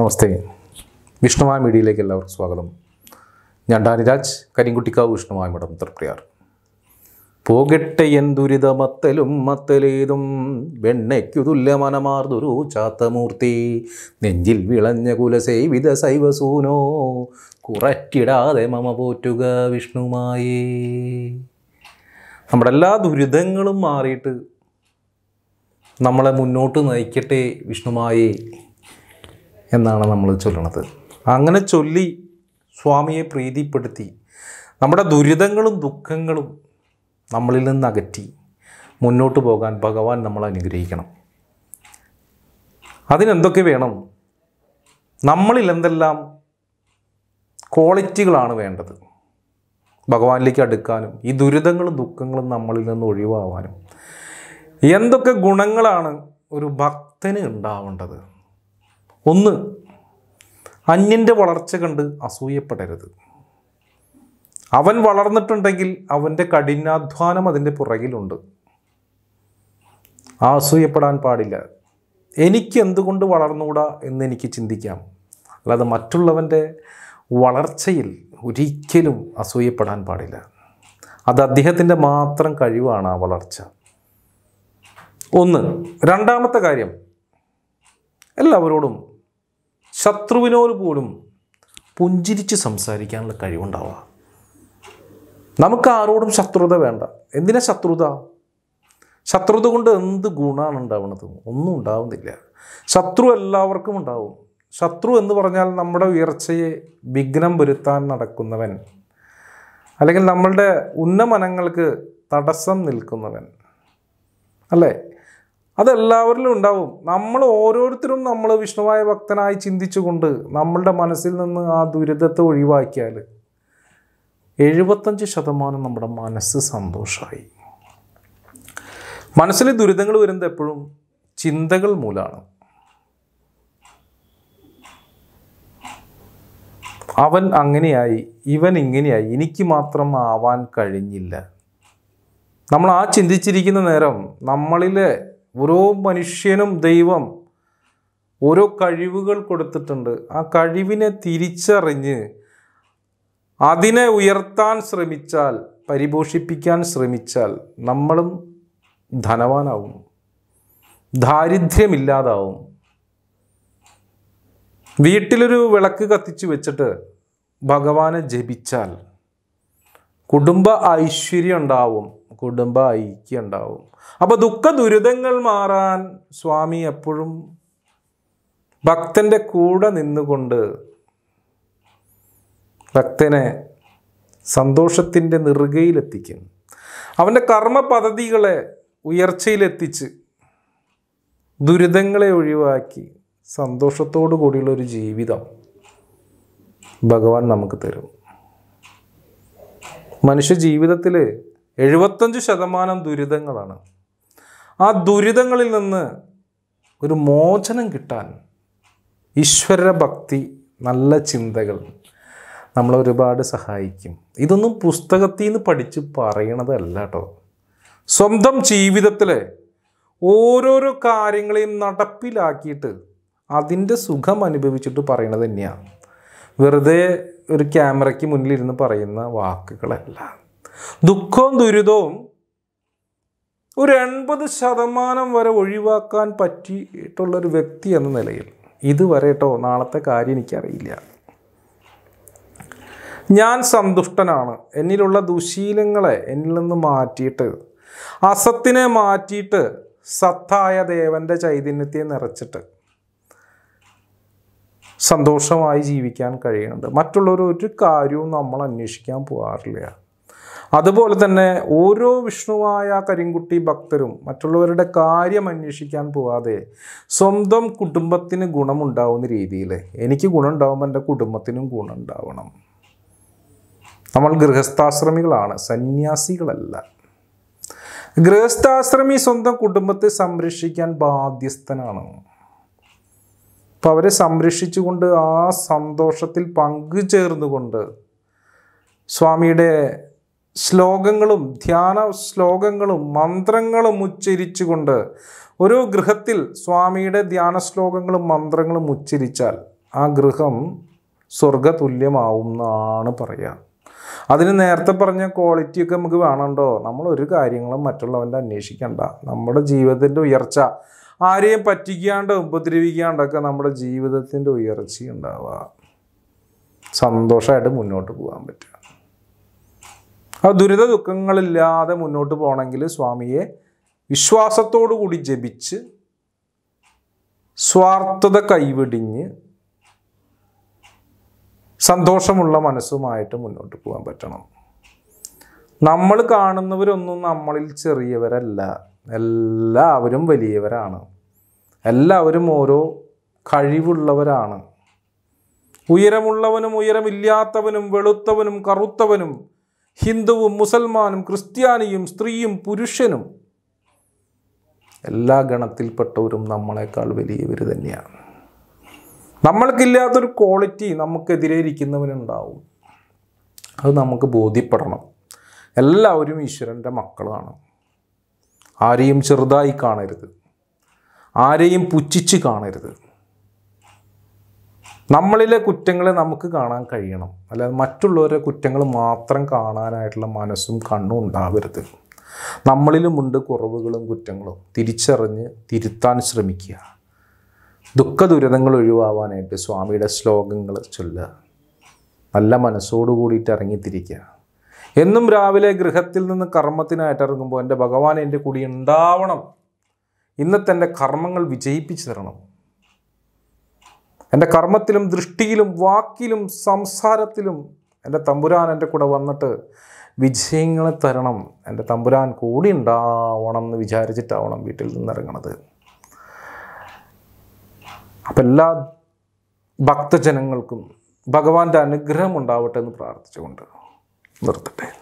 നമസ്തേ വിഷ്ണുമായ മീഡിയയിലേക്ക് എല്ലാവർക്കും സ്വാഗതം ഞാൻ ഡാനിരാജ് കരിങ്കുട്ടിക്കാവ് വിഷ്ണുമായ മഠം തൃപ്രിയാർ പോകട്ടെ എൻ ദുരിതമത്തലും മത്തലേതും വെണ്ണയ്ക്കു തുല്യമനമാർന്നൊരു ചാത്തമൂർത്തി നെഞ്ചിൽ വിളഞ്ഞ കുലസൈവിത സൈവസൂനോ കുററ്റിടാതെ മമ പോറ്റുക വിഷ്ണുമായേ നമ്മുടെ എല്ലാ ദുരിതങ്ങളും മാറിയിട്ട് നമ്മളെ മുന്നോട്ട് നയിക്കട്ടെ വിഷ്ണുമായേ എന്നാണ് നമ്മൾ ചൊല്ലണത് അങ്ങനെ ചൊല്ലി സ്വാമിയെ പ്രീതിപ്പെടുത്തി നമ്മുടെ ദുരിതങ്ങളും ദുഃഖങ്ങളും നമ്മളിൽ നിന്ന് അകറ്റി മുന്നോട്ട് പോകാൻ ഭഗവാൻ നമ്മൾ അനുഗ്രഹിക്കണം അതിനെന്തൊക്കെ വേണം നമ്മളിൽ എന്തെല്ലാം ക്വാളിറ്റികളാണ് വേണ്ടത് ഭഗവാനിലേക്ക് അടുക്കാനും ഈ ദുരിതങ്ങളും ദുഃഖങ്ങളും നമ്മളിൽ നിന്ന് ഒഴിവാവാനും എന്തൊക്കെ ഗുണങ്ങളാണ് ഒരു ഭക്തന് ഉണ്ടാവേണ്ടത് ഒന്ന് അന്യൻ്റെ വളർച്ച കണ്ട് അസൂയപ്പെടരുത് അവൻ വളർന്നിട്ടുണ്ടെങ്കിൽ അവൻ്റെ കഠിനാധ്വാനം അതിൻ്റെ പുറകിലുണ്ട് ആ അസൂയപ്പെടാൻ പാടില്ല എനിക്ക് എന്തുകൊണ്ട് വളർന്നുകൂടാ എന്ന് എനിക്ക് ചിന്തിക്കാം അല്ലാതെ മറ്റുള്ളവൻ്റെ വളർച്ചയിൽ ഒരിക്കലും അസൂയപ്പെടാൻ പാടില്ല അത് അദ്ദേഹത്തിൻ്റെ മാത്രം കഴിവാണ് ആ വളർച്ച ഒന്ന് രണ്ടാമത്തെ കാര്യം എല്ലാവരോടും ശത്രുവിനോട് പോലും പുഞ്ചിരിച്ച് സംസാരിക്കാനുള്ള കഴിവുണ്ടാവുക നമുക്ക് ആരോടും ശത്രുത വേണ്ട എന്തിനാ ശത്രുത ശത്രുത കൊണ്ട് എന്ത് ഗുണമാണ് ഉണ്ടാവുന്നത് ഒന്നും ഉണ്ടാവുന്നില്ല ശത്രു എല്ലാവർക്കും ഉണ്ടാവും ശത്രു എന്ന് പറഞ്ഞാൽ നമ്മുടെ ഉയർച്ചയെ വിഘ്നം വരുത്താൻ നടക്കുന്നവൻ അല്ലെങ്കിൽ നമ്മളുടെ ഉന്നമനങ്ങൾക്ക് തടസ്സം നിൽക്കുന്നവൻ അല്ലേ അതെല്ലാവരിലും ഉണ്ടാവും നമ്മൾ ഓരോരുത്തരും നമ്മൾ വിഷ്ണുവായ ഭക്തനായി ചിന്തിച്ചുകൊണ്ട് നമ്മളുടെ മനസ്സിൽ നിന്ന് ആ ദുരിതത്തെ ഒഴിവാക്കിയാൽ എഴുപത്തഞ്ച് ശതമാനം നമ്മുടെ മനസ്സ് സന്തോഷമായി മനസ്സിൽ ദുരിതങ്ങൾ വരുന്നത് എപ്പോഴും ചിന്തകൾ മൂലമാണ് അവൻ അങ്ങനെയായി ഇവൻ ഇങ്ങനെയായി എനിക്ക് മാത്രം ആവാൻ കഴിഞ്ഞില്ല നമ്മൾ ആ ചിന്തിച്ചിരിക്കുന്ന നേരം നമ്മളിലെ ഓരോ മനുഷ്യനും ദൈവം ഓരോ കഴിവുകൾ കൊടുത്തിട്ടുണ്ട് ആ കഴിവിനെ തിരിച്ചറിഞ്ഞ് അതിനെ ഉയർത്താൻ ശ്രമിച്ചാൽ പരിപോഷിപ്പിക്കാൻ ശ്രമിച്ചാൽ നമ്മളും ധനവാനാവും ദാരിദ്ര്യമില്ലാതാവും വീട്ടിലൊരു വിളക്ക് കത്തിച്ചു വെച്ചിട്ട് ഭഗവാനെ ജപിച്ചാൽ കുടുംബ ഐശ്വര്യം ഉണ്ടാവും കുടുംബ ഐക്യം ഉണ്ടാവും അപ്പോൾ ദുഃഖ ദുരിതങ്ങൾ മാറാൻ സ്വാമി എപ്പോഴും ഭക്തൻ്റെ കൂടെ നിന്നുകൊണ്ട് ഭക്തനെ സന്തോഷത്തിൻ്റെ നെറുകയിലെത്തിക്കും അവൻ്റെ കർമ്മ പദ്ധതികളെ ഉയർച്ചയിലെത്തിച്ച് ദുരിതങ്ങളെ ഒഴിവാക്കി സന്തോഷത്തോടു കൂടിയുള്ള ഒരു ജീവിതം ഭഗവാൻ നമുക്ക് തരും മനുഷ്യ ജീവിതത്തിൽ എഴുപത്തഞ്ച് ശതമാനം ദുരിതങ്ങളാണ് ആ ദുരിതങ്ങളിൽ നിന്ന് ഒരു മോചനം കിട്ടാൻ ഈശ്വര ഭക്തി നല്ല ചിന്തകൾ നമ്മളെ ഒരുപാട് സഹായിക്കും ഇതൊന്നും പുസ്തകത്തിൽ നിന്ന് പഠിച്ച് പറയണതല്ല കേട്ടോ സ്വന്തം ജീവിതത്തിലെ ഓരോരോ കാര്യങ്ങളെയും നടപ്പിലാക്കിയിട്ട് അതിൻ്റെ സുഖം അനുഭവിച്ചിട്ട് പറയണത് തന്നെയാണ് വെറുതെ ഒരു ക്യാമറയ്ക്ക് മുന്നിലിരുന്ന് പറയുന്ന വാക്കുകളല്ല ദുഃഖവും ദുരിതവും ഒരു എൺപത് ശതമാനം വരെ ഒഴിവാക്കാൻ പറ്റിയിട്ടുള്ളൊരു വ്യക്തി എന്ന നിലയിൽ ഇതുവരെ കേട്ടോ നാളത്തെ കാര്യം എനിക്കറിയില്ല ഞാൻ സന്തുഷ്ടനാണ് എന്നിലുള്ള ദുശീലങ്ങളെ എന്നിൽ നിന്ന് മാറ്റിയിട്ട് അസത്തിനെ മാറ്റിയിട്ട് സത്തായ ദേവൻ്റെ ചൈതന്യത്തെ നിറച്ചിട്ട് സന്തോഷമായി ജീവിക്കാൻ കഴിയുന്നുണ്ട് മറ്റുള്ളവർ ഒരു കാര്യവും നമ്മൾ അന്വേഷിക്കാൻ പോകാറില്ല അതുപോലെ തന്നെ ഓരോ വിഷ്ണുവായ കരിങ്കുട്ടി ഭക്തരും മറ്റുള്ളവരുടെ കാര്യം അന്വേഷിക്കാൻ പോവാതെ സ്വന്തം കുടുംബത്തിന് ഗുണമുണ്ടാവുന്ന രീതിയിൽ എനിക്ക് ഗുണമുണ്ടാവുമ്പോൾ എൻ്റെ കുടുംബത്തിനും ഗുണമുണ്ടാവണം നമ്മൾ ഗൃഹസ്ഥാശ്രമികളാണ് സന്യാസികളല്ല ഗൃഹസ്ഥാശ്രമി സ്വന്തം കുടുംബത്തെ സംരക്ഷിക്കാൻ ബാധ്യസ്ഥനാണ് അപ്പം അവരെ സംരക്ഷിച്ചുകൊണ്ട് ആ സന്തോഷത്തിൽ പങ്കുചേർന്നുകൊണ്ട് സ്വാമിയുടെ ശ്ലോകങ്ങളും ധ്യാന ശ്ലോകങ്ങളും മന്ത്രങ്ങളും ഉച്ചരിച്ചുകൊണ്ട് ഓരോ ഗൃഹത്തിൽ സ്വാമിയുടെ ധ്യാന ശ്ലോകങ്ങളും മന്ത്രങ്ങളും ഉച്ചരിച്ചാൽ ആ ഗൃഹം സ്വർഗതുല്യമാവും എന്നാണ് പറയുക അതിന് നേരത്തെ പറഞ്ഞ ക്വാളിറ്റിയൊക്കെ നമുക്ക് വേണമുണ്ടോ നമ്മൾ ഒരു കാര്യങ്ങളും മറ്റുള്ളവൻ്റെ അന്വേഷിക്കേണ്ട നമ്മുടെ ജീവിതത്തിൻ്റെ ഉയർച്ച ആരെയും പറ്റിക്കാണ്ട് ഉപദ്രവിക്കാണ്ടൊക്കെ നമ്മുടെ ജീവിതത്തിൻ്റെ ഉയർച്ച ഉണ്ടാവുക സന്തോഷമായിട്ട് മുന്നോട്ട് പോകാൻ പറ്റുക ആ ദുരിത ദുഃഖങ്ങളില്ലാതെ മുന്നോട്ട് പോകണമെങ്കിൽ സ്വാമിയെ വിശ്വാസത്തോടു കൂടി ജപിച്ച് സ്വാർത്ഥത കൈവിടിഞ്ഞ് സന്തോഷമുള്ള മനസ്സുമായിട്ട് മുന്നോട്ട് പോകാൻ പറ്റണം നമ്മൾ കാണുന്നവരൊന്നും നമ്മളിൽ ചെറിയവരല്ല എല്ലാവരും വലിയവരാണ് എല്ലാവരും ഓരോ കഴിവുള്ളവരാണ് ഉയരമുള്ളവനും ഉയരമില്ലാത്തവനും വെളുത്തവനും കറുത്തവനും ഹിന്ദുവും മുസൽമാനും ക്രിസ്ത്യാനിയും സ്ത്രീയും പുരുഷനും എല്ലാ ഗണത്തിൽപ്പെട്ടവരും നമ്മളെക്കാൾ വലിയവർ തന്നെയാണ് നമ്മൾക്കില്ലാത്തൊരു ക്വാളിറ്റി നമുക്കെതിരെ ഇരിക്കുന്നവരുണ്ടാവും അത് നമുക്ക് ബോധ്യപ്പെടണം എല്ലാവരും ഈശ്വരൻ്റെ മക്കളാണ് ആരെയും ചെറുതായി കാണരുത് ആരെയും പുച്ഛിച്ച് കാണരുത് നമ്മളിലെ കുറ്റങ്ങളെ നമുക്ക് കാണാൻ കഴിയണം അല്ലാതെ മറ്റുള്ളവരുടെ കുറ്റങ്ങൾ മാത്രം കാണാനായിട്ടുള്ള മനസ്സും കണ്ണും ഉണ്ടാവരുത് നമ്മളിലുമുണ്ട് കുറവുകളും കുറ്റങ്ങളും തിരിച്ചറിഞ്ഞ് തിരുത്താൻ ശ്രമിക്കുക ദുഃഖ ദുരിതങ്ങൾ ഒഴിവാവാനായിട്ട് സ്വാമിയുടെ ശ്ലോകങ്ങൾ ചൊല്ലുക നല്ല മനസ്സോടു കൂടിയിട്ട് ഇറങ്ങിത്തിരിക്കുക എന്നും രാവിലെ ഗൃഹത്തിൽ നിന്ന് കർമ്മത്തിനായിട്ട് ഇറങ്ങുമ്പോൾ എൻ്റെ ഭഗവാൻ എൻ്റെ കൂടി ഉണ്ടാവണം ഇന്നത്തെ എൻ്റെ കർമ്മങ്ങൾ വിജയിപ്പിച്ചു തരണം എൻ്റെ കർമ്മത്തിലും ദൃഷ്ടിയിലും വാക്കിലും സംസാരത്തിലും എൻ്റെ തമ്പുരാൻ എൻ്റെ കൂടെ വന്നിട്ട് വിജയങ്ങൾ തരണം എൻ്റെ തമ്പുരാൻ കൂടി ഉണ്ടാവണം എന്ന് വിചാരിച്ചിട്ടാവണം വീട്ടിൽ നിന്നിറങ്ങണത് അപ്പം എല്ലാ ഭക്തജനങ്ങൾക്കും ഭഗവാന്റെ അനുഗ്രഹം ഉണ്ടാവട്ടെ എന്ന് പ്രാർത്ഥിച്ചുകൊണ്ട് നിർത്തട്ടെ